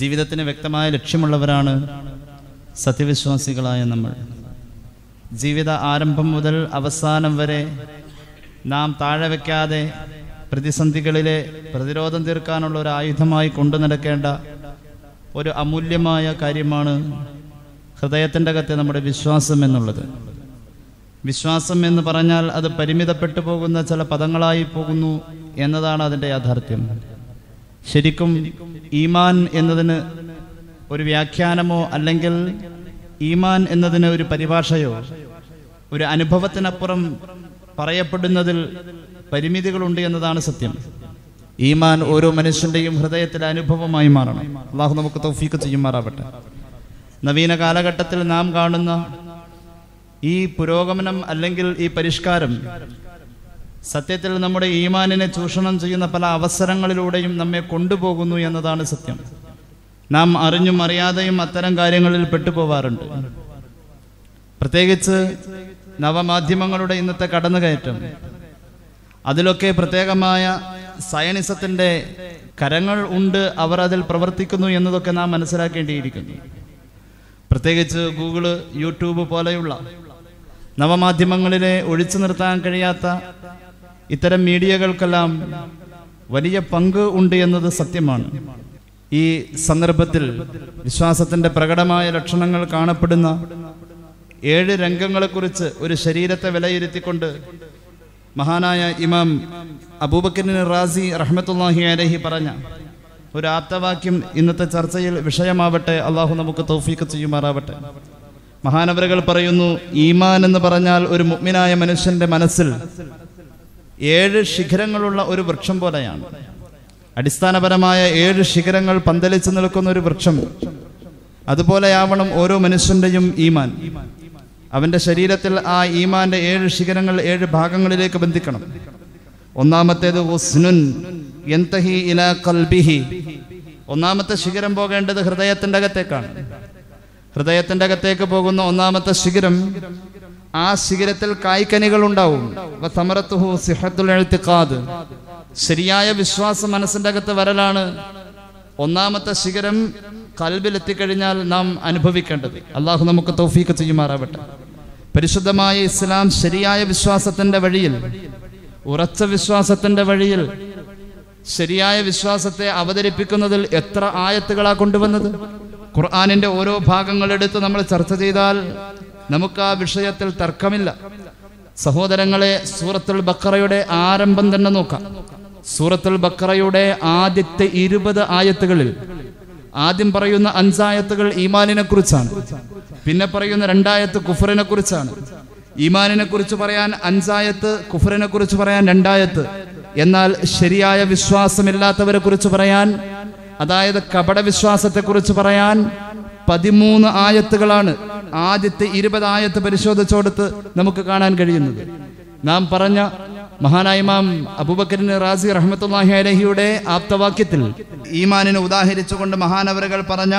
ജീവിതത്തിന് വ്യക്തമായ ലക്ഷ്യമുള്ളവരാണ് സത്യവിശ്വാസികളായ നമ്മൾ ജീവിത ആരംഭം മുതൽ അവസാനം വരെ നാം താഴെ വയ്ക്കാതെ പ്രതിസന്ധികളിലെ പ്രതിരോധം തീർക്കാനുള്ള ഒരു ആയുധമായി കൊണ്ടു നടക്കേണ്ട ഒരു അമൂല്യമായ കാര്യമാണ് ഹൃദയത്തിൻ്റെ അകത്തെ നമ്മുടെ വിശ്വാസം എന്നുള്ളത് വിശ്വാസം എന്ന് പറഞ്ഞാൽ അത് പരിമിതപ്പെട്ടു പോകുന്ന ചില പദങ്ങളായി പോകുന്നു എന്നതാണ് അതിൻ്റെ യാഥാർത്ഥ്യം ശരിക്കും ഈമാൻ എന്നതിന് ഒരു വ്യാഖ്യാനമോ അല്ലെങ്കിൽ ഈമാൻ എന്നതിന് ഒരു പരിഭാഷയോ ഒരു അനുഭവത്തിനപ്പുറം പറയപ്പെടുന്നതിൽ പരിമിതികളുണ്ട് എന്നതാണ് സത്യം ഈമാൻ ഓരോ മനുഷ്യന്റെയും ഹൃദയത്തിലെ അനുഭവമായി മാറണം അള്ളാഹു നമുക്ക് തൗഫീക്ക് ചെയ്യുമാറാവട്ടെ നവീന കാലഘട്ടത്തിൽ നാം കാണുന്ന ഈ പുരോഗമനം അല്ലെങ്കിൽ ഈ പരിഷ്കാരം സത്യത്തിൽ നമ്മുടെ ഈമാനിനെ ചൂഷണം ചെയ്യുന്ന പല അവസരങ്ങളിലൂടെയും നമ്മെ കൊണ്ടുപോകുന്നു എന്നതാണ് സത്യം നാം അറിഞ്ഞും അറിയാതെയും അത്തരം കാര്യങ്ങളിൽ പെട്ടുപോവാറുണ്ട് പ്രത്യേകിച്ച് നവമാധ്യമങ്ങളുടെ ഇന്നത്തെ കടന്നുകയറ്റം അതിലൊക്കെ പ്രത്യേകമായ സയനിസത്തിൻ്റെ കരങ്ങൾ ഉണ്ട് അവർ അതിൽ പ്രവർത്തിക്കുന്നു എന്നതൊക്കെ നാം മനസ്സിലാക്കേണ്ടിയിരിക്കുന്നു പ്രത്യേകിച്ച് ഗൂഗിള് യൂട്യൂബ് പോലെയുള്ള നവമാധ്യമങ്ങളിലെ ഒഴിച്ചു നിർത്താൻ കഴിയാത്ത ഇത്തരം മീഡിയകൾക്കെല്ലാം വലിയ പങ്ക് ഉണ്ട് എന്നത് സത്യമാണ് ഈ സന്ദർഭത്തിൽ വിശ്വാസത്തിന്റെ പ്രകടമായ ലക്ഷണങ്ങൾ കാണപ്പെടുന്ന ഏഴ് രംഗങ്ങളെക്കുറിച്ച് ഒരു ശരീരത്തെ വിലയിരുത്തിക്കൊണ്ട് മഹാനായ ഇമാം അബൂബക്കറിന് റാസി റഹ്മത്തുല്ലാഹി അലഹി പറഞ്ഞ ഒരു ആപ്തവാക്യം ഇന്നത്തെ ചർച്ചയിൽ വിഷയമാവട്ടെ അള്ളാഹു നമുക്ക് തോഫീക്ക് ചെയ്യുമാറാവട്ടെ മഹാനവരകൾ പറയുന്നു ഈമാൻ എന്ന് പറഞ്ഞാൽ ഒരു മുഗ്മിനായ മനുഷ്യന്റെ മനസ്സിൽ ഏഴ് ശിഖരങ്ങളുള്ള ഒരു വൃക്ഷം പോലെയാണ് അടിസ്ഥാനപരമായ ഏഴ് ശിഖരങ്ങൾ പന്തലിച്ചു നിൽക്കുന്ന ഒരു വൃക്ഷം അതുപോലെയാവണം ഓരോ മനുഷ്യന്റെയും ഈമാൻ അവന്റെ ശരീരത്തിൽ ആ ഈമാന്റെ ഏഴ് ശിഖരങ്ങൾ ഏഴ് ഭാഗങ്ങളിലേക്ക് ബന്ധിക്കണം ഒന്നാമത്തേത് ഒന്നാമത്തെ ശിഖരം പോകേണ്ടത് ഹൃദയത്തിന്റെ അകത്തേക്കാണ് ഹൃദയത്തിൻ്റെ അകത്തേക്ക് പോകുന്ന ഒന്നാമത്തെ ശിഖിരം ആ ശിഖിരത്തിൽ കായ്ക്കനികൾ ഉണ്ടാവും ശരിയായ വിശ്വാസം മനസ്സിൻ്റെ അകത്ത് വരലാണ് ഒന്നാമത്തെ ശിഖരം കൽബിൽ നാം അനുഭവിക്കേണ്ടത് അള്ളാഹു നമുക്ക് തൗഫീക്ക് ചെയ്യുമാറാവട്ടെ പരിശുദ്ധമായ ഇസ്ലാം ശരിയായ വിശ്വാസത്തിന്റെ വഴിയിൽ ഉറച്ച വിശ്വാസത്തിന്റെ വഴിയിൽ ശരിയായ വിശ്വാസത്തെ അവതരിപ്പിക്കുന്നതിൽ എത്ര ആയത്തുകളാ കൊണ്ടുവന്നത് ഖുർആാനിന്റെ ഓരോ ഭാഗങ്ങളെടുത്ത് നമ്മൾ ചർച്ച ചെയ്താൽ നമുക്ക് ആ വിഷയത്തിൽ തർക്കമില്ല സഹോദരങ്ങളെ സൂറത്തുൽ ബക്കറയുടെ ആരംഭം തന്നെ നോക്കാം സൂറത്തുൽ ബക്കറയുടെ ആദ്യത്തെ ഇരുപത് ആയത്തുകളിൽ ആദ്യം പറയുന്ന അഞ്ചായത്തുകൾ ഈമാനിനെ കുറിച്ചാണ് പിന്നെ പറയുന്ന രണ്ടായത്ത് കുഫറിനെ കുറിച്ചാണ് ഈമാനിനെ കുറിച്ച് പറയാൻ അഞ്ചായത്ത് കുഫറിനെ കുറിച്ച് പറയാൻ രണ്ടായത്ത് എന്നാൽ ശരിയായ വിശ്വാസമില്ലാത്തവരെ കുറിച്ച് പറയാൻ അതായത് വിശ്വാസത്തെക്കുറിച്ച് പറയാൻ പതിമൂന്ന് ആയത്തുകളാണ് ആദ്യത്തെ ഇരുപത് ആയത്ത് പരിശോധിച്ചോടുത്ത് നമുക്ക് കാണാൻ കഴിയുന്നത് നാം പറഞ്ഞ മഹാനായ ഇമാം റാസി റഹ്മത്തുല്ലാഹി അലഹിയുടെ ആപ്തവാക്യത്തിൽ ഈമാനിനെ ഉദാഹരിച്ചുകൊണ്ട് മഹാനവറുകൾ പറഞ്ഞ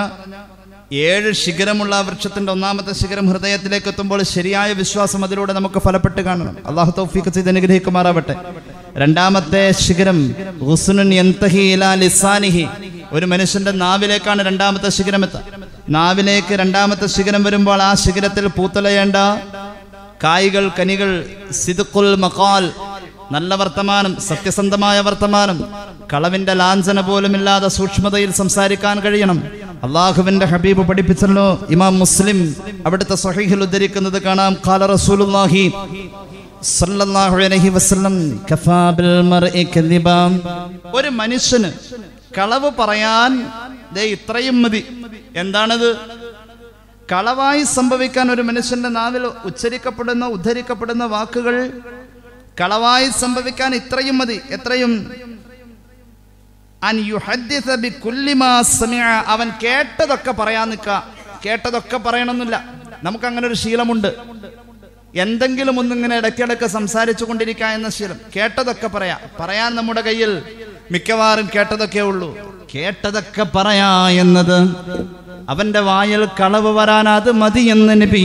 ഏഴ് ശിഖരമുള്ള വൃക്ഷത്തിന്റെ ഒന്നാമത്തെ ശിഖരം ഹൃദയത്തിലേക്ക് എത്തുമ്പോൾ ശരിയായ വിശ്വാസം അതിലൂടെ നമുക്ക് ഫലപ്പെട്ട് കാണണം അള്ളാഹു തൗഫീഖ് ചെയ്ത് അനുഗ്രഹിക്കുമാറാവട്ടെ രണ്ടാമത്തെ ശിഖരം ഒരു മനുഷ്യന്റെ നാവിലേക്കാണ് രണ്ടാമത്തെ ശിഖരമെത്ത നാവിലേക്ക് രണ്ടാമത്തെ ശിഖരം വരുമ്പോൾ ആ ശിഖരത്തിൽ പൂത്തലയേണ്ട കായികൾ കനികൾ സിദുക്കുൽ മക്കാൽ നല്ല വർത്തമാനം സത്യസന്ധമായ വർത്തമാനം കളവിന്റെ ലാഞ്ചന പോലുമില്ലാതെ സൂക്ഷ്മതയിൽ സംസാരിക്കാൻ കഴിയണം അള്ളാഹുവിന്റെ ഹബീബ് പഠിപ്പിച്ചല്ലോ ഇമാം മുസ്ലിം അവിടുത്തെ സഹിഹിൽ ഉദ്ധരിക്കുന്നത് കാണാം കാല റസൂലുല്ലാഹി ഒരു മനുഷ്യന് കളവ് പറയാൻ ദേ ഇത്രയും മതി എന്താണത് കളവായി സംഭവിക്കാൻ ഒരു മനുഷ്യന്റെ നാവിൽ ഉച്ചരിക്കപ്പെടുന്ന ഉദ്ധരിക്കപ്പെടുന്ന വാക്കുകൾ കളവായി സംഭവിക്കാൻ ഇത്രയും മതി എത്രയും അവൻ കേട്ടതൊക്കെ പറയാൻ നിൽക്ക കേട്ടതൊക്കെ പറയണമെന്നില്ല നമുക്ക് അങ്ങനെ ഒരു ശീലമുണ്ട് എന്തെങ്കിലും ഒന്നിങ്ങനെ ഇടയ്ക്കിടയ്ക്ക് സംസാരിച്ചു കൊണ്ടിരിക്കുക എന്ന ശീലം കേട്ടതൊക്കെ പറയാ പറയാൻ നമ്മുടെ കയ്യിൽ മിക്കവാറും കേട്ടതൊക്കെ ഉള്ളൂ കേട്ടതൊക്കെ പറയാ എന്നത് അവന്റെ വായൽ കളവ് വരാൻ അത് മതി എന്ന്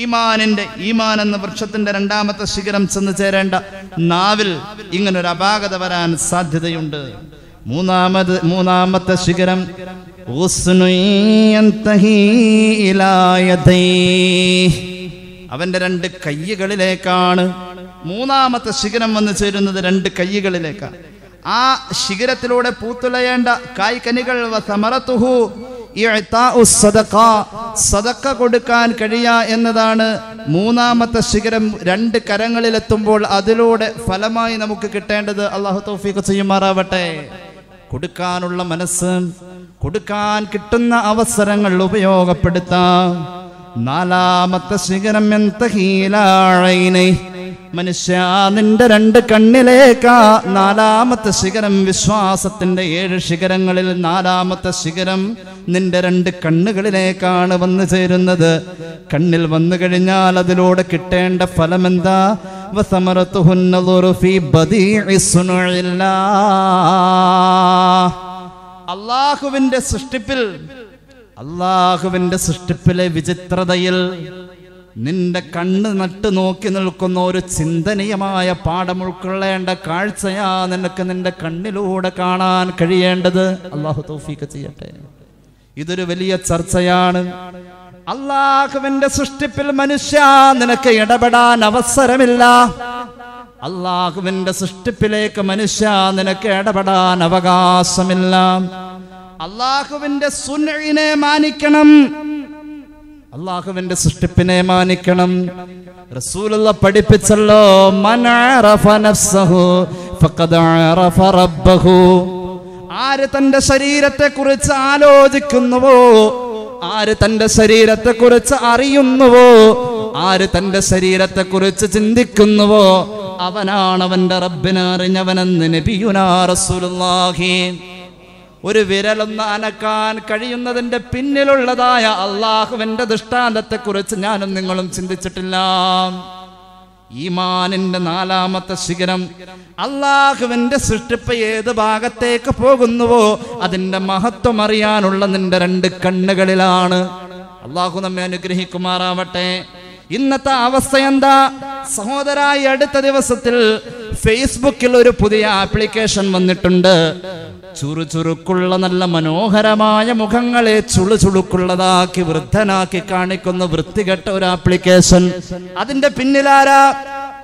ഈമാനിന്റെ ഈമാൻ എന്ന വൃക്ഷത്തിന്റെ രണ്ടാമത്തെ ശിഖരം ചെന്ന് ചേരേണ്ട നാവിൽ ഇങ്ങനൊരു അപാകത വരാൻ സാധ്യതയുണ്ട് മൂന്നാമത് മൂന്നാമത്തെ ശിഖരം അവന്റെ രണ്ട് കയ്യുകളിലേക്കാണ് മൂന്നാമത്തെ ശിഖരം വന്നു ചേരുന്നത് രണ്ട് കൈകളിലേക്കാണ് ആ ശിഖരത്തിലൂടെ പൂത്തുലയേണ്ട കായ്ക്കനികൾ സദക്ക കൊടുക്കാൻ കഴിയ എന്നതാണ് മൂന്നാമത്തെ ശിഖരം രണ്ട് കരങ്ങളിലെത്തുമ്പോൾ അതിലൂടെ ഫലമായി നമുക്ക് കിട്ടേണ്ടത് അള്ളാഹു തൗഫീഖ് ചെയ്യുമാറാവട്ടെ കൊടുക്കാനുള്ള മനസ്സ് കൊടുക്കാൻ കിട്ടുന്ന അവസരങ്ങൾ ഉപയോഗപ്പെടുത്താം നാലാമത്തെ ശിഖരം എന്തഹീലാഴൈനൈ മനുഷ്യ നിന്റെ രണ്ട് കണ്ണിലേക്കാ നാലാമത്തെ ശിഖരം വിശ്വാസത്തിന്റെ ഏഴ് ശിഖരങ്ങളിൽ നാലാമത്തെ ശിഖരം നിന്റെ രണ്ട് കണ്ണുകളിലേക്കാണ് വന്നു ചേരുന്നത് കണ്ണിൽ വന്നു കഴിഞ്ഞാൽ അതിലൂടെ കിട്ടേണ്ട ഫലം എന്താ അള്ളാഹുവിന്റെ സൃഷ്ടിപ്പിൽ അള്ളാഹുവിന്റെ സൃഷ്ടിപ്പിലെ വിചിത്രതയിൽ നിന്റെ കണ്ണ് നട്ടു നോക്കി നിൽക്കുന്ന ഒരു ചിന്തനീയമായ പാഠം ഉൾക്കൊള്ളേണ്ട കാഴ്ചയാ നിനക്ക് നിന്റെ കണ്ണിലൂടെ കാണാൻ കഴിയേണ്ടത് അള്ളാഹു തൗഫീഖ് ചെയ്യട്ടെ ഇതൊരു വലിയ ചർച്ചയാണ് അള്ളാഹുവിന്റെ സൃഷ്ടിപ്പിൽ മനുഷ്യ നിനക്ക് ഇടപെടാൻ അവസരമില്ല അള്ളാഹുവിന്റെ സൃഷ്ടിപ്പിലേക്ക് മനുഷ്യ നിനക്ക് ഇടപെടാൻ അവകാശമില്ല അള്ളാഹുവിന്റെ സുനഴിനെ മാനിക്കണം അള്ളാഹുവിന്റെ സൃഷ്ടിപ്പിനെ മാനിക്കണം റസൂലുള്ള പഠിപ്പിച്ചല്ലോ ആര് തന്റെ ശരീരത്തെ കുറിച്ച് ആലോചിക്കുന്നുവോ ആര് തന്റെ ശരീരത്തെ കുറിച്ച് അറിയുന്നുവോ ആര് തന്റെ ശരീരത്തെ കുറിച്ച് ചിന്തിക്കുന്നുവോ അവനാണ് അവന്റെ റബ്ബിനെ അറിഞ്ഞവനെന്ന് നബിയുനാ റസൂലുള്ളാഹി ഒരു വിരലൊന്ന് അനക്കാൻ കഴിയുന്നതിൻ്റെ പിന്നിലുള്ളതായ അള്ളാഹുവിൻ്റെ ദൃഷ്ടാന്തത്തെക്കുറിച്ച് ഞാനും നിങ്ങളും ചിന്തിച്ചിട്ടില്ല ഈമാനിന്റെ നാലാമത്തെ ശിഖരം അള്ളാഹുവിന്റെ സൃഷ്ടിപ്പ് ഏത് ഭാഗത്തേക്ക് പോകുന്നുവോ അതിന്റെ മഹത്വം അറിയാനുള്ള നിന്റെ രണ്ട് കണ്ണുകളിലാണ് അള്ളാഹു നമ്മെ അനുഗ്രഹിക്കുമാറാവട്ടെ ഇന്നത്തെ അവസ്ഥ എന്താ സഹോദരായി അടുത്ത ദിവസത്തിൽ ഫേസ്ബുക്കിൽ ഒരു പുതിയ ആപ്ലിക്കേഷൻ വന്നിട്ടുണ്ട് ചുറുക്കുള്ള നല്ല മനോഹരമായ മുഖങ്ങളെ ചുളു ചുളുക്കുള്ളതാക്കി വൃദ്ധനാക്കി കാണിക്കുന്ന വൃത്തികെട്ട ഒരു ആപ്ലിക്കേഷൻ അതിന്റെ പിന്നിലാരാ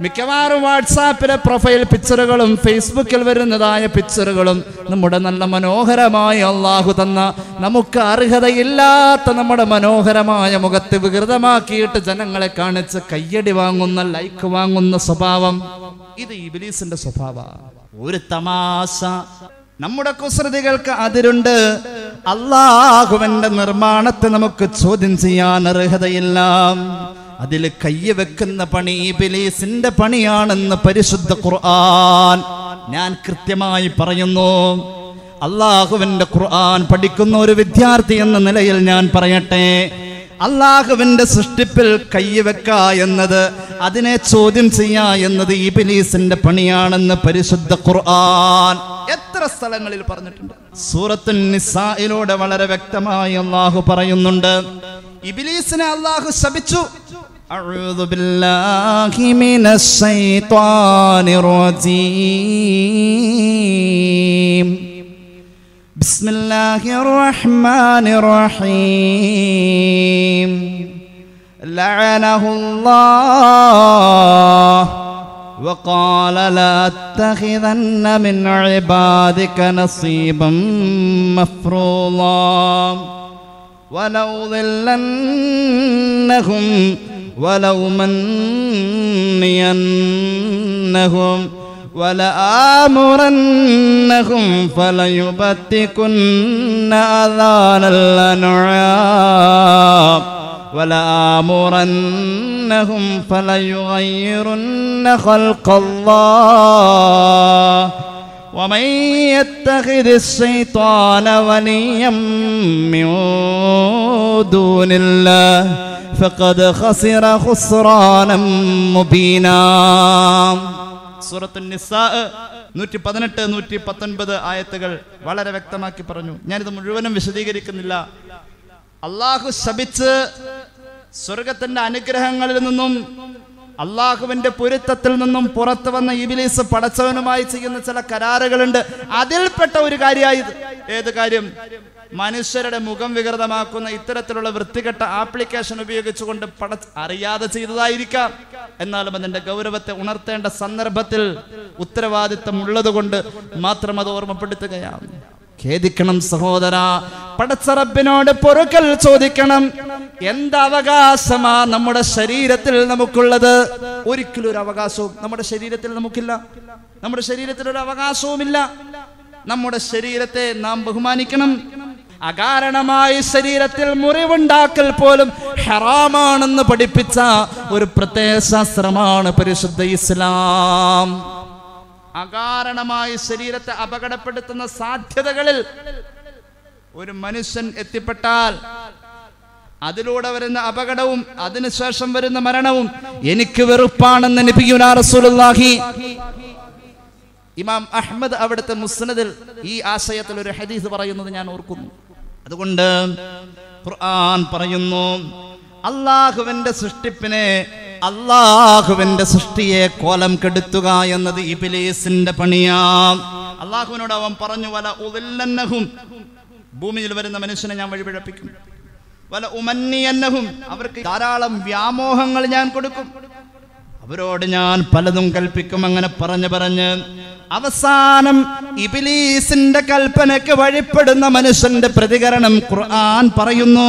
മിക്കവാറും വാട്സാപ്പിലെ പ്രൊഫൈൽ പിക്ചറുകളും ഫേസ്ബുക്കിൽ വരുന്നതായ പിക്ചറുകളും നമ്മുടെ നല്ല മനോഹരമായ അള്ളാഹു തന്ന നമുക്ക് അർഹതയില്ലാത്ത നമ്മുടെ മനോഹരമായ മുഖത്ത് വികൃതമാക്കിയിട്ട് ജനങ്ങളെ കാണിച്ച് കയ്യടി വാങ്ങുന്ന ലൈക്ക് വാങ്ങുന്ന സ്വഭാവം ഇത് ഇബിലീസിന്റെ സ്വഭാവ ഒരു തമാശ നമ്മുടെ കുസൃതികൾക്ക് അതിരുണ്ട് അള്ളാഹുവന്റെ നിർമ്മാണത്തെ നമുക്ക് ചോദ്യം ചെയ്യാൻ അർഹതയില്ല അതിൽ കയ്യ് വെക്കുന്ന പണി ബിലീസിന്റെ പണിയാണെന്ന് പരിശുദ്ധ ഖുർആൻ ഞാൻ കൃത്യമായി പറയുന്നു അള്ളാഹുവിന്റെ ഖുർആൻ പഠിക്കുന്ന ഒരു വിദ്യാർത്ഥി എന്ന നിലയിൽ ഞാൻ പറയട്ടെ അള്ളാഹുവിൻ്റെ സൃഷ്ടിപ്പിൽ കൈവെക്ക എന്നത് അതിനെ ചോദ്യം ചെയ്യുക എന്നത് ഇബിലീസിന്റെ പണിയാണെന്ന് പരിശുദ്ധ ഖുർആൻ എത്ര സ്ഥലങ്ങളിൽ പറഞ്ഞിട്ടുണ്ട് സൂറത്തുൻ നിസായിലൂടെ വളരെ വ്യക്തമായി അള്ളാഹു പറയുന്നുണ്ട് ഇബിലീസിനെ അള്ളാഹു ശപിച്ചു أعوذ بالله റഹീം لعنه الله وقال لأتخذن من عبادك نصيبا مفروضا ولو ولو منينهم ولآمرنهم فليبتكن أذان الأنعام ولآمرنهم فليغيرن خلق الله ومن يتخذ الشيطان وليا من دون الله فقد خسر خسرانا مبينا سورة നിസാ നൂറ്റി പതിനെട്ട് നൂറ്റി പത്തൊൻപത് ആയത്തുകൾ വളരെ വ്യക്തമാക്കി പറഞ്ഞു ഞാനിത് മുഴുവനും വിശദീകരിക്കുന്നില്ല അള്ളാഹു ശപിച്ച് സ്വർഗത്തിന്റെ അനുഗ്രഹങ്ങളിൽ നിന്നും അള്ളാഹുവിന്റെ പൊരുത്തത്തിൽ നിന്നും പുറത്തു വന്ന ഇബിലീസ് പടച്ചവനുമായി ചെയ്യുന്ന ചില കരാറുകളുണ്ട് അതിൽപ്പെട്ട ഒരു കാര്യമായത് ഏത് കാര്യം മനുഷ്യരുടെ മുഖം വികൃതമാക്കുന്ന ഇത്തരത്തിലുള്ള വൃത്തികെട്ട ആപ്ലിക്കേഷൻ ഉപയോഗിച്ചുകൊണ്ട് പട അറിയാതെ ചെയ്തതായിരിക്കാം എന്നാലും അതിന്റെ ഗൗരവത്തെ ഉണർത്തേണ്ട സന്ദർഭത്തിൽ ഉത്തരവാദിത്തം ഉള്ളതുകൊണ്ട് മാത്രം അത് ഓർമ്മപ്പെടുത്തുകയാണ് ഖേദിക്കണം സഹോദര പടച്ചറബിനോട് പൊറുക്കൽ ചോദിക്കണം എന്തവകാശമാ നമ്മുടെ ശരീരത്തിൽ നമുക്കുള്ളത് ഒരിക്കലും ഒരു അവകാശവും നമ്മുടെ ശരീരത്തിൽ നമുക്കില്ല നമ്മുടെ ശരീരത്തിൽ ഒരു അവകാശവുമില്ല നമ്മുടെ ശരീരത്തെ നാം ബഹുമാനിക്കണം അകാരണമായി ശരീരത്തിൽ മുറിവുണ്ടാക്കൽ പോലും ഹെറാമാണെന്ന് പഠിപ്പിച്ച ഒരു പ്രത്യയ ശാസ്ത്രമാണ് പരിശുദ്ധ ഇസ്ലാം അകാരണമായി ശരീരത്തെ അപകടപ്പെടുത്തുന്ന സാധ്യതകളിൽ ഒരു മനുഷ്യൻ എത്തിപ്പെട്ടാൽ അതിലൂടെ വരുന്ന അപകടവും അതിനുശേഷം വരുന്ന മരണവും എനിക്ക് വെറുപ്പാണെന്ന് നബിയുനാഹി ഇമാം അഹമ്മദ് അവിടുത്തെ മുസ്നദിൽ ഈ ആശയത്തിൽ ഒരു ഹദീസ് പറയുന്നത് ഞാൻ ഓർക്കുന്നു അതുകൊണ്ട് ഖുർആൻ പറയുന്നു അള്ളാഹുവിന്റെ സൃഷ്ടിപ്പിനെ അള്ളാഹുവിന്റെ സൃഷ്ടിയെ കോലം കെടുത്തുക എന്നത് ഇബിലീസിന്റെ പണിയാ അള്ളാഹുവിനോട് അവൻ പറഞ്ഞു വല ഉതില്ലന്നഹും ഭൂമിയിൽ വരുന്ന മനുഷ്യനെ ഞാൻ വഴിപിഴപ്പിക്കും വല ഉമന്നിയന്നഹും അവർക്ക് ധാരാളം വ്യാമോഹങ്ങൾ ഞാൻ കൊടുക്കും അവരോട് ഞാൻ പലതും കൽപ്പിക്കും അങ്ങനെ പറഞ്ഞു പറഞ്ഞ് അവസാനം ഇബിലീസിന്റെ കൽപ്പനയ്ക്ക് വഴിപ്പെടുന്ന മനുഷ്യന്റെ പ്രതികരണം ഖുർആൻ പറയുന്നു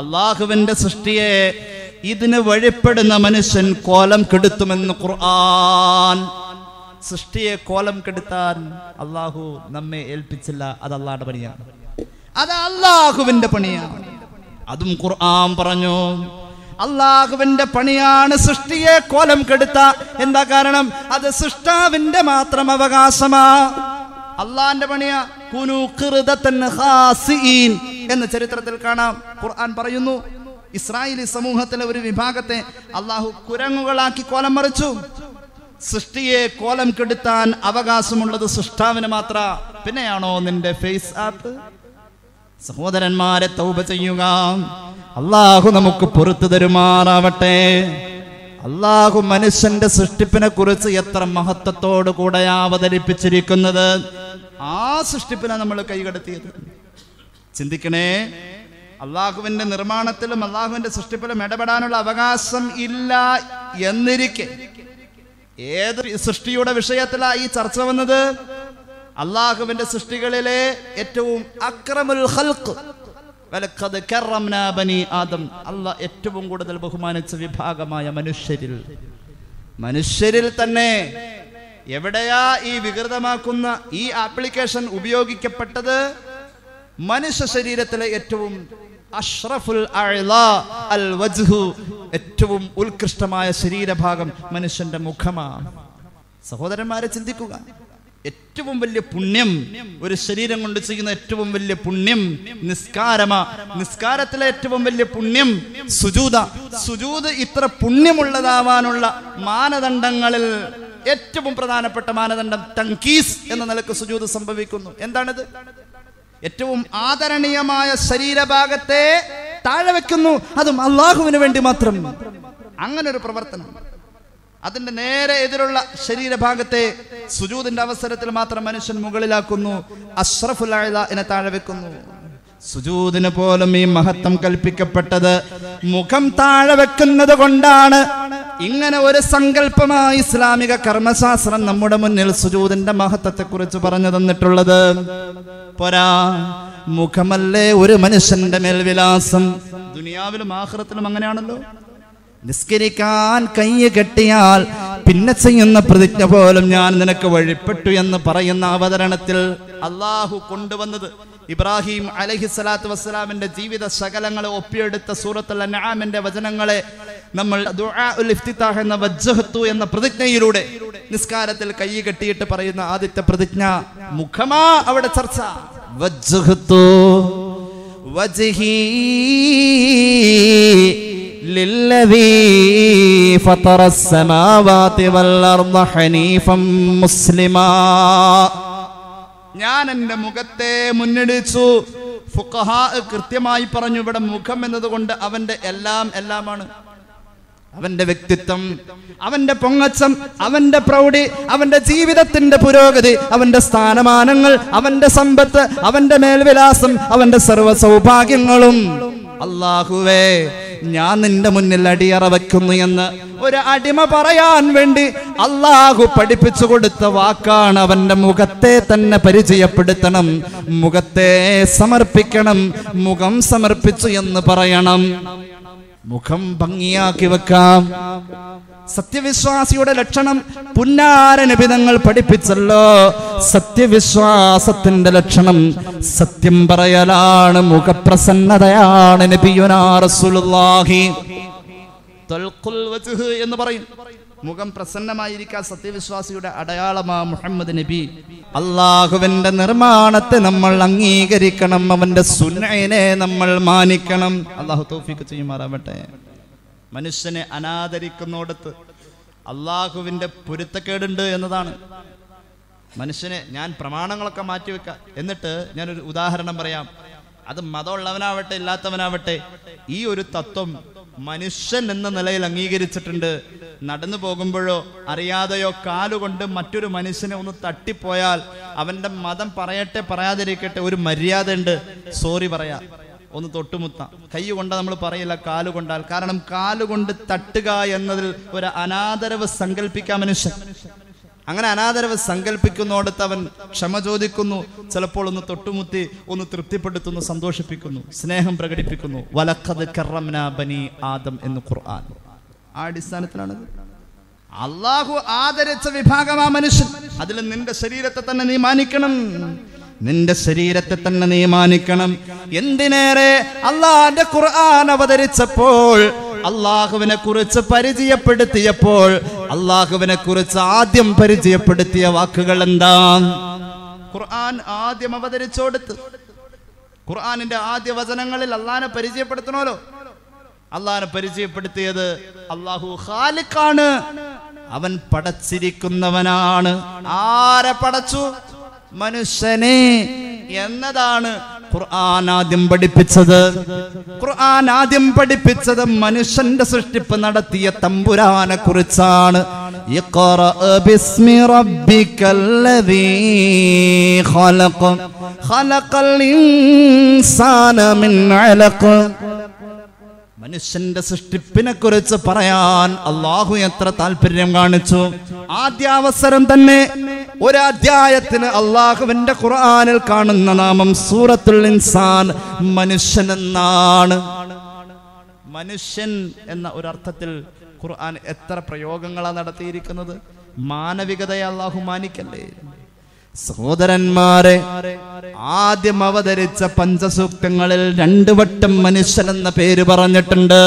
അള്ളാഹുവിന്റെ സൃഷ്ടിയെ ഇതിന് വഴിപ്പെടുന്ന മനുഷ്യൻ കോലം കെടുത്തുമെന്ന് ഖുർആൻ സൃഷ്ടിയെ കോലം കെടുത്താൻ അള്ളാഹു നമ്മെ ഏൽപ്പിച്ചില്ല അത് അള്ളാഹുടെ പണിയാണ് അത് അള്ളാഹുവിന്റെ പണിയാണ് അതും ഖുർആൻ പറഞ്ഞു അള്ളാഹുവിന്റെ പണിയാണ് സൃഷ്ടിയെ കോലം കെടുത്ത എന്താ കാരണം അത് സൃഷ്ടാവിന്റെ മാത്രം അവകാശമാ അള്ളാന്റെ പണിയാ എന്ന ചരിത്രത്തിൽ കാണാം ഖുർആൻ പറയുന്നു ഇസ്രായേലി സമൂഹത്തിലെ ഒരു വിഭാഗത്തെ അള്ളാഹു കുരങ്ങുകളാക്കി കോലം മറിച്ചു സൃഷ്ടിയെ കോലം കെടുത്താൻ അവകാശമുള്ളത് സൃഷ്ടാവിന് മാത്ര പിന്നെയാണോ നിന്റെ ഫേസ് ആപ്പ് സഹോദരന്മാരെ തൗപ ചെയ്യുക അള്ളാഹു നമുക്ക് പുറത്തു തരുമാറാവട്ടെ അള്ളാഹു മനുഷ്യന്റെ സൃഷ്ടിപ്പിനെ കുറിച്ച് എത്ര മഹത്വത്തോടു കൂടെ അവതരിപ്പിച്ചിരിക്കുന്നത് ആ സൃഷ്ടിപ്പിനെ നമ്മൾ കൈകടത്തിയത് ചിന്തിക്കണേ അള്ളാഹുവിന്റെ നിർമ്മാണത്തിലും അള്ളാഹുവിന്റെ സൃഷ്ടിപ്പിലും ഇടപെടാനുള്ള അവകാശം ഇല്ല എന്നിരിക്കെ ഏത് സൃഷ്ടിയുടെ വിഷയത്തിലാ ഈ ചർച്ച വന്നത് അള്ളാഹുവിന്റെ സൃഷ്ടികളിലെ ഏറ്റവും അക്രമുൽ ഹൽക്ക് ആദം അല്ല ഏറ്റവും കൂടുതൽ ബഹുമാനിച്ച വിഭാഗമായ മനുഷ്യരിൽ മനുഷ്യരിൽ തന്നെ എവിടെയാ ഈ വികൃതമാക്കുന്ന ഈ ആപ്ലിക്കേഷൻ ഉപയോഗിക്കപ്പെട്ടത് മനുഷ്യ ശരീരത്തിലെ ഏറ്റവും അഷ്റഫുൽ വജ്ഹു ഏറ്റവും ഉത്കൃഷ്ടമായ ശരീരഭാഗം മനുഷ്യന്റെ മുഖമാണ് സഹോദരന്മാരെ ചിന്തിക്കുക ഏറ്റവും വലിയ പുണ്യം ഒരു ശരീരം കൊണ്ട് ചെയ്യുന്ന ഏറ്റവും വലിയ പുണ്യം നിസ്കാരമാ നിസ്കാരത്തിലെ ഏറ്റവും വലിയ പുണ്യം സുജൂത സുജൂത ഇത്ര പുണ്യമുള്ളതാവാനുള്ള മാനദണ്ഡങ്ങളിൽ ഏറ്റവും പ്രധാനപ്പെട്ട മാനദണ്ഡം തങ്കീസ് എന്ന നിലക്ക് സുജൂത് സംഭവിക്കുന്നു എന്താണിത് ഏറ്റവും ആദരണീയമായ ശരീരഭാഗത്തെ താഴെ വെക്കുന്നു അതും അള്ളാഹുവിന് വേണ്ടി മാത്രം അങ്ങനെ ഒരു പ്രവർത്തനം അതിന്റെ നേരെ എതിരുള്ള ശരീരഭാഗത്തെ സുജൂതിന്റെ അവസരത്തിൽ മാത്രം മനുഷ്യൻ മുകളിലാക്കുന്നു അഷ്റഫുലായ ഇനെ താഴെ വെക്കുന്നു സുജൂതിന് പോലും ഈ മഹത്വം കൽപ്പിക്കപ്പെട്ടത് മുഖം താഴെ വെക്കുന്നത് കൊണ്ടാണ് ഇങ്ങനെ ഒരു സങ്കല്പമായി ഇസ്ലാമിക കർമ്മശാസ്ത്രം നമ്മുടെ മുന്നിൽ സുജൂതിന്റെ മഹത്വത്തെ കുറിച്ച് പറഞ്ഞു തന്നിട്ടുള്ളത് പോരാ മുഖമല്ലേ ഒരു മനുഷ്യന്റെ മേൽവിലാസം ദുനിയാവിലും ആഹ്റത്തിലും അങ്ങനെയാണല്ലോ നിസ്കരിക്കാൻ കയ്യ് കെട്ടിയാൽ പിന്നെ ചെയ്യുന്ന പ്രതിജ്ഞ പോലും ഞാൻ നിനക്ക് വഴിപ്പെട്ടു എന്ന് പറയുന്ന അവതരണത്തിൽ അള്ളാഹു കൊണ്ടുവന്നത് ഇബ്രാഹിം അലഹി സ്വലാത്തു വസ്സലാമിന്റെ ജീവിത ശകലങ്ങളെ ഒപ്പിയെടുത്ത സൂറത്തുൽ അനാമിന്റെ വചനങ്ങളെ നമ്മൾ എന്ന എന്ന പ്രതിജ്ഞയിലൂടെ നിസ്കാരത്തിൽ കൈ കെട്ടിയിട്ട് പറയുന്ന ആദ്യത്തെ പ്രതിജ്ഞ മുഖമാ അവിടെ ചർച്ച വജ്ജഹത്തു للذي فطر ഞാൻ എൻ്റെ മുഖത്തെ മുന്നിടിച്ചു ഫുക്കഹാ കൃത്യമായി പറഞ്ഞു ഇവിടെ മുഖം എന്നതുകൊണ്ട് അവന്റെ എല്ലാം എല്ലാമാണ് അവന്റെ വ്യക്തിത്വം അവന്റെ പൊങ്ങച്ചം അവന്റെ പ്രൗഢി അവന്റെ ജീവിതത്തിന്റെ പുരോഗതി അവന്റെ സ്ഥാനമാനങ്ങൾ അവന്റെ സമ്പത്ത് അവന്റെ മേൽവിലാസം അവന്റെ സർവ്വ സൗഭാഗ്യങ്ങളും അള്ളാഹുവേ ഞാൻ നിന്റെ മുന്നിൽ അടിയറ വെക്കുന്നു എന്ന് ഒരു അടിമ പറയാൻ വേണ്ടി അള്ളാഹു പഠിപ്പിച്ചു കൊടുത്ത വാക്കാണ് അവന്റെ മുഖത്തെ തന്നെ പരിചയപ്പെടുത്തണം മുഖത്തെ സമർപ്പിക്കണം മുഖം സമർപ്പിച്ചു എന്ന് പറയണം മുഖം ഭംഗിയാക്കി വെക്കാം സത്യവിശ്വാസിയുടെ ലക്ഷണം പുന്നാരനിബിതങ്ങൾ പഠിപ്പിച്ചല്ലോ സത്യവിശ്വാസത്തിന്റെ ലക്ഷണം സത്യം പറയലാണ് മുഖപ്രസന്നതയാണ് എന്ന് പറയും മുഖം പ്രസന്നമായിരിക്കാൻ സത്യവിശ്വാസിയുടെ അടയാളമാ മുഹമ്മദ് നബി അള്ളാഹുവിന്റെ നിർമ്മാണത്തെ നമ്മൾ അംഗീകരിക്കണം അവന്റെ സുനയനെ നമ്മൾ മാനിക്കണം അള്ളാഹു തോഫിക്ക് ചെയ്യുമാറാവട്ടെ മനുഷ്യനെ അനാദരിക്കുന്നോടത്ത് അള്ളാഹുവിൻ്റെ പൊരുത്തക്കേടുണ്ട് എന്നതാണ് മനുഷ്യനെ ഞാൻ പ്രമാണങ്ങളൊക്കെ മാറ്റിവെക്ക എന്നിട്ട് ഞാനൊരു ഉദാഹരണം പറയാം അത് മതമുള്ളവനാവട്ടെ ഇല്ലാത്തവനാവട്ടെ ഈ ഒരു തത്വം മനുഷ്യൻ എന്ന നിലയിൽ അംഗീകരിച്ചിട്ടുണ്ട് നടന്നു പോകുമ്പോഴോ അറിയാതെയോ കാലുകൊണ്ട് മറ്റൊരു മനുഷ്യനെ ഒന്ന് തട്ടിപ്പോയാൽ അവന്റെ മതം പറയട്ടെ പറയാതിരിക്കട്ടെ ഒരു മര്യാദ ഉണ്ട് സോറി പറയാ ഒന്ന് തൊട്ടുമുത്താം കൈ കൊണ്ട് നമ്മൾ പറയില്ല കാലുകൊണ്ടാൽ കാരണം കാലുകൊണ്ട് തട്ടുക എന്നതിൽ ഒരു അനാദരവ് സങ്കല്പിക്കാൻ മനുഷ്യൻ അങ്ങനെ അനാദരവ് സങ്കല്പിക്കുന്നോടത്ത് അവൻ ക്ഷമ ചോദിക്കുന്നു ചിലപ്പോൾ ഒന്ന് തൊട്ടുമുത്തി ഒന്ന് തൃപ്തിപ്പെടുത്തുന്നു സന്തോഷിപ്പിക്കുന്നു സ്നേഹം പ്രകടിപ്പിക്കുന്നു വലക്കത് കറംന ബനി ആദം എന്ന് ഖുർആൻ ആ അടിസ്ഥാനത്തിലാണ് അള്ളാഹു ആദരിച്ച വിഭാഗമാ മനുഷ്യൻ അതിൽ നിന്റെ ശരീരത്തെ തന്നെ നീ മാനിക്കണം നിന്റെ ശരീരത്തെ തന്നെ നീ മാനിക്കണം എന്തിനേറെ അള്ളാന്റെ ഖുർആൻ അവതരിച്ചപ്പോൾ അള്ളാഹുവിനെ കുറിച്ച് പരിചയപ്പെടുത്തിയപ്പോൾ അള്ളാഹുവിനെ കുറിച്ച് ആദ്യം പരിചയപ്പെടുത്തിയ വാക്കുകൾ എന്താ ഖുർആൻ ആദ്യം അവതരിച്ചോടുത്ത് ഖുർആാനിന്റെ ആദ്യ വചനങ്ങളിൽ അള്ളാഹിനെ പരിചയപ്പെടുത്തണോലോ അള്ളാഹിനെ പരിചയപ്പെടുത്തിയത് അള്ളാഹു ഖാലിഖാണ് അവൻ പടച്ചിരിക്കുന്നവനാണ് ആരെ പടച്ചു മനുഷ്യനെ എന്നതാണ് ഖുർആൻ ആദ്യം പഠിപ്പിച്ചത് ഖുർആൻ ആദ്യം പഠിപ്പിച്ചത് മനുഷ്യന്റെ സൃഷ്ടിപ്പ് നടത്തിയ തമ്പുരാനെ കുറിച്ചാണ് ഖലഖൽ ഇൻസാന മിൻ അലഖ് മനുഷ്യന്റെ സൃഷ്ടിപ്പിനെ കുറിച്ച് പറയാൻ അള്ളാഹു എത്ര താല്പര്യം കാണിച്ചു ആദ്യാവസരം തന്നെ ഒരധ്യായത്തിന് അള്ളാഹുവിന്റെ ഖുർആാനിൽ കാണുന്ന നാമം സൂറത്തുൽ ഇൻസാൻ മനുഷ്യൻ എന്നാണ് മനുഷ്യൻ എന്ന ഒരർത്ഥത്തിൽ ഖുർആൻ എത്ര പ്രയോഗങ്ങളാണ് നടത്തിയിരിക്കുന്നത് മാനവികതയെ അള്ളാഹു മാനിക്കല്ലേ സഹോദരന്മാരെ ആദ്യം അവതരിച്ച പഞ്ചസൂക്തങ്ങളിൽ രണ്ടു വട്ടം മനുഷ്യൻ എന്ന പേര് പറഞ്ഞിട്ടുണ്ട്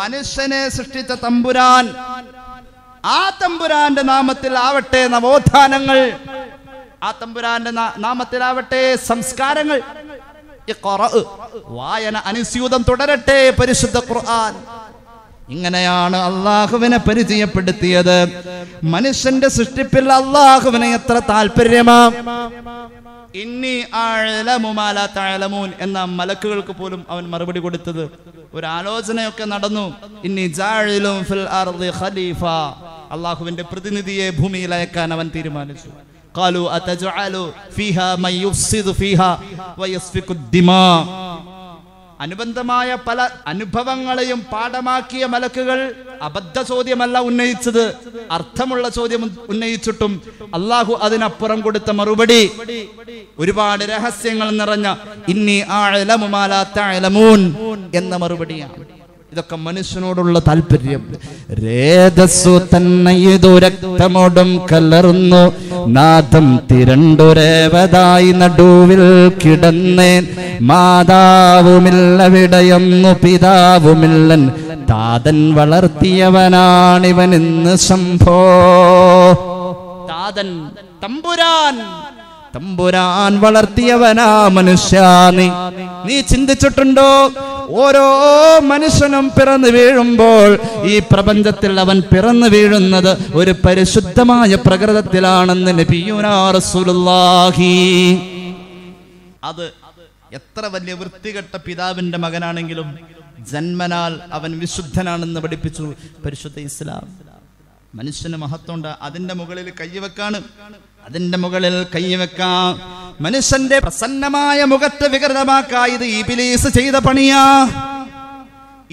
മനുഷ്യനെ സൃഷ്ടിച്ച തമ്പുരാൻ ആ തമ്പുരാന്റെ നാമത്തിൽ ആവട്ടെ നവോത്ഥാനങ്ങൾ ആ തമ്പുരാന്റെ നാമത്തിലാവട്ടെ സംസ്കാരങ്ങൾ വായന അനുസ്യൂതം തുടരട്ടെ പരിശുദ്ധ ഖുർആൻ ഇങ്ങനെയാണ് അള്ളാഹുവിനെ പരിചയപ്പെടുത്തിയത് മനുഷ്യന്റെ സൃഷ്ടിപ്പിൽ അള്ളാഹുവിനെ എത്ര താല്പര്യമാ ഇന്നി എന്ന മലക്കുകൾക്ക് പോലും അവൻ മറുപടി കൊടുത്തത് ഒരു ആലോചനയൊക്കെ നടന്നു ഇന്നി ഫിൽ അർദി ഖലീഫ അള്ളാഹുവിന്റെ പ്രതിനിധിയെ ഭൂമിയിൽ അയക്കാൻ അവൻ തീരുമാനിച്ചു قالوا أتجعل فيها അനുബന്ധമായ പല അനുഭവങ്ങളെയും പാഠമാക്കിയ മലക്കുകൾ അബദ്ധ ചോദ്യമല്ല ഉന്നയിച്ചത് അർത്ഥമുള്ള ചോദ്യം ഉന്നയിച്ചിട്ടും അള്ളാഹു അതിനപ്പുറം കൊടുത്ത മറുപടി ഒരുപാട് രഹസ്യങ്ങൾ നിറഞ്ഞ ഇന്നി ആഴലമുമാലാത്ത എന്ന മറുപടിയാണ് ഇതൊക്കെ മനുഷ്യനോടുള്ള താല്പര്യം രേതസ്സു ഇതു രക്തമോടും കലർന്നു നാദം തിരണ്ടുരേവതായി നടുവിൽ കിടന്നേൻ മാതാവുമില്ല വിടയെന്നു പിതാവുമില്ലൻ താതൻ വളർത്തിയവനാണിവൻ ഇന്ന് സംഭോ താതൻ തമ്പുരാൻ തമ്പുരാൻ വളർത്തിയവനാ മനുഷ്യ നീ ചിന്തിച്ചിട്ടുണ്ടോ ഓരോ മനുഷ്യനും പിറന്നു വീഴുമ്പോൾ ഈ പ്രപഞ്ചത്തിൽ അവൻ പിറന്നു വീഴുന്നത് ഒരു പരിശുദ്ധമായ പ്രകൃതത്തിലാണെന്ന് അത് എത്ര വലിയ വൃത്തികെട്ട പിതാവിന്റെ മകനാണെങ്കിലും ജന്മനാൽ അവൻ വിശുദ്ധനാണെന്ന് പഠിപ്പിച്ചു പരിശുദ്ധ ഇസ്ലാം മനുഷ്യന് മഹത്വമുണ്ട് അതിന്റെ മുകളിൽ കൈവെക്കാണ് അതിന്റെ മുകളിൽ കൈവെക്കാം മനുഷ്യന്റെ പ്രസന്നമായ മുഖത്തെ വികൃതമാക്ക ഇത് ഇബിലീസ് ചെയ്ത പണിയാ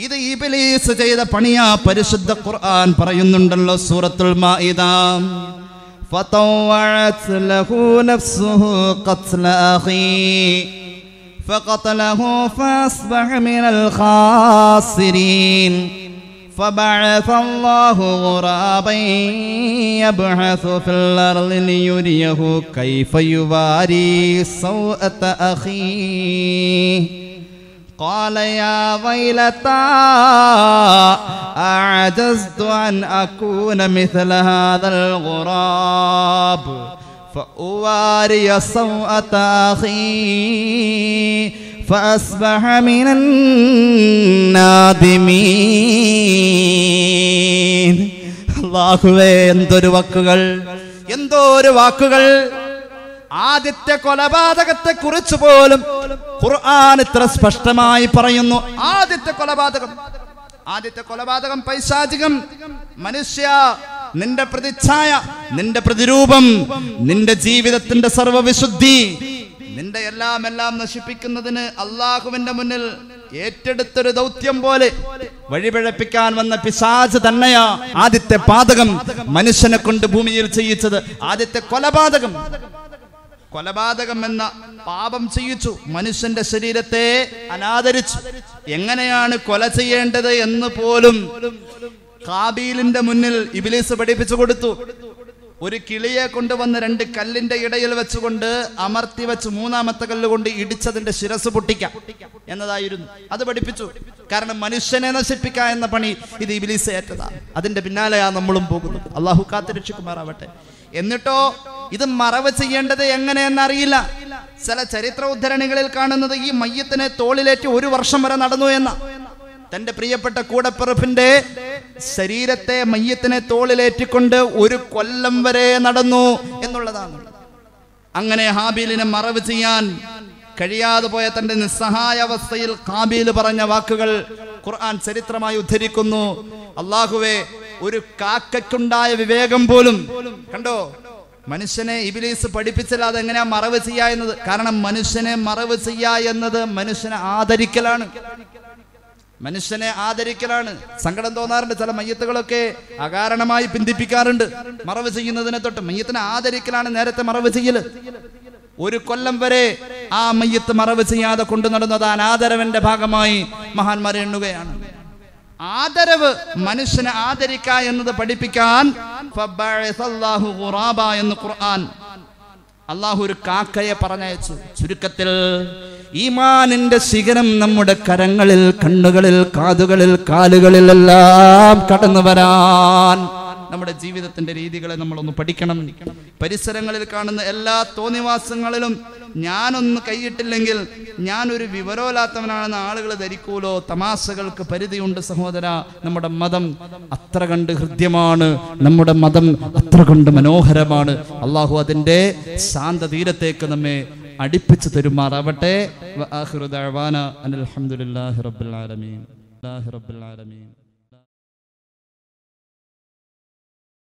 ഇത് ഇബിലീസ് ചെയ്ത പണിയാ പരിശുദ്ധ ഖുർആൻ പറയുന്നുണ്ടല്ലോ സൂറത്തുൽ മാഇദ فطوعت ലഹു നഫ്സുഹു ഖത്ല അഖി ഫഖത്ലഹു ഫസ്ബഹ മിനൽ ഖാസിരീൻ فبعث الله غرابا يبحث في الأرض ليريه كيف يباري سوءة أخيه قال يا ويلتى أعجزت أن أكون مثل هذا الغراب فأواري سوءة أخيه فأصبح من النادمين എന്തൊരു വാക്കുകൾ എന്തോ ഒരു വാക്കുകൾ ആദ്യത്തെ കൊലപാതകത്തെ കുറിച്ച് പോലും ഖുർആൻ ഇത്ര സ്പഷ്ടമായി പറയുന്നു ആദ്യത്തെ കൊലപാതകം ആദ്യത്തെ കൊലപാതകം പൈശാചികം മനുഷ്യ നിന്റെ പ്രതിച്ഛായ നിന്റെ പ്രതിരൂപം നിന്റെ ജീവിതത്തിന്റെ സർവവിശുദ്ധി നിന്റെ എല്ലാം എല്ലാം നശിപ്പിക്കുന്നതിന് അള്ളാഹുവിന്റെ മുന്നിൽ ഏറ്റെടുത്തൊരു ദൗത്യം പോലെ വഴിപിഴപ്പിക്കാൻ വന്ന പിശാജ് തന്നെയാ ആദ്യത്തെ പാതകം മനുഷ്യനെ കൊണ്ട് ഭൂമിയിൽ ചെയ്യിച്ചത് ആദ്യത്തെ കൊലപാതകം കൊലപാതകം എന്ന പാപം ചെയ്യിച്ചു മനുഷ്യന്റെ ശരീരത്തെ അനാദരിച്ചു എങ്ങനെയാണ് കൊല ചെയ്യേണ്ടത് എന്ന് പോലും കാബീലിന്റെ മുന്നിൽ ഇബിലീസ് പഠിപ്പിച്ചു കൊടുത്തു ഒരു കിളിയെ കൊണ്ടുവന്ന് രണ്ട് കല്ലിന്റെ ഇടയിൽ വെച്ചുകൊണ്ട് അമർത്തി വെച്ച് മൂന്നാമത്തെ കല്ലുകൊണ്ട് ഇടിച്ചതിന്റെ ശിരസ് പൊട്ടിക്കാം എന്നതായിരുന്നു അത് പഠിപ്പിച്ചു കാരണം മനുഷ്യനെ നശിപ്പിക്കുക എന്ന പണി ഇത് ഇബിലിസ് ഏറ്റതാണ് അതിന്റെ പിന്നാലെയാ നമ്മളും പോകുന്നത് അള്ളാഹു കാത്തിരക്ഷിക്കുമാറാവട്ടെ എന്നിട്ടോ ഇത് മറവ് ചെയ്യേണ്ടത് എങ്ങനെയെന്നറിയില്ല ചില ചരിത്ര ഉദ്ധരണികളിൽ കാണുന്നത് ഈ മയ്യത്തിനെ തോളിലേറ്റ് ഒരു വർഷം വരെ നടന്നു എന്ന തന്റെ പ്രിയപ്പെട്ട കൂടപ്പിറപ്പിന്റെ ശരീരത്തെ മയ്യത്തിനെ തോളിലേറ്റിക്കൊണ്ട് ഒരു കൊല്ലം വരെ നടന്നു എന്നുള്ളതാണ് അങ്ങനെ ഹാബീലിനെ മറവ് ചെയ്യാൻ കഴിയാതെ പോയ തന്റെ അവസ്ഥയിൽ കാബീൽ പറഞ്ഞ വാക്കുകൾ ഖുർആൻ ചരിത്രമായി ഉദ്ധരിക്കുന്നു അള്ളാഹുവെ ഒരു കാക്കയ്ക്കുണ്ടായ വിവേകം പോലും കണ്ടോ മനുഷ്യനെ ഇബിലീസ് പഠിപ്പിച്ചല്ലാതെ എങ്ങനെയാ മറവ് ചെയ്യുക എന്നത് കാരണം മനുഷ്യനെ മറവ് ചെയ്യുക എന്നത് മനുഷ്യനെ ആദരിക്കലാണ് മനുഷ്യനെ ആദരിക്കലാണ് സങ്കടം തോന്നാറുണ്ട് ചില മയ്യത്തുകളൊക്കെ അകാരണമായി പിന്തിപ്പിക്കാറുണ്ട് മറവ് ചെയ്യുന്നതിനെ തൊട്ട് മയ്യത്തിനെ ആദരിക്കലാണ് നേരത്തെ മറവ് ചെയ്യല് ഒരു കൊല്ലം വരെ ആ മയ്യത്ത് മറവ് ചെയ്യാതെ കൊണ്ടു നടന്നത് അനാദരവന്റെ ഭാഗമായി മഹാന്മാരെ എണ്ണുകയാണ് ആദരവ് മനുഷ്യനെ ആദരിക്ക എന്നത് പഠിപ്പിക്കാൻ എന്ന് ഖുർആൻ അള്ളാഹു ഒരു കാക്കയെ പറഞ്ഞയച്ചു ചുരുക്കത്തിൽ ഈമാനിന്റെ ശിഖരം നമ്മുടെ കരങ്ങളിൽ കണ്ണുകളിൽ കാതുകളിൽ എല്ലാം കടന്നു വരാൻ നമ്മുടെ ജീവിതത്തിന്റെ രീതികളെ നമ്മളൊന്ന് പഠിക്കണം പരിസരങ്ങളിൽ കാണുന്ന എല്ലാ തോന്നിവാസങ്ങളിലും ഞാനൊന്ന് കൈയിട്ടില്ലെങ്കിൽ ഒരു വിവരമില്ലാത്തവനാണെന്ന് ആളുകൾ ധരിക്കൂലോ തമാശകൾക്ക് പരിധിയുണ്ട് സഹോദര നമ്മുടെ മതം അത്ര കണ്ട് ഹൃദ്യമാണ് നമ്മുടെ മതം അത്ര കണ്ട് മനോഹരമാണ് അള്ളാഹു അതിൻ്റെ ശാന്ത തീരത്തേക്ക് നമ്മെ അടുപ്പിച്ചു തരുമാറാവട്ടെ അലഹമുല്ലാ റബ്ബുൽ ആലമീൻ റബ്ബുൽ ആലമീൻ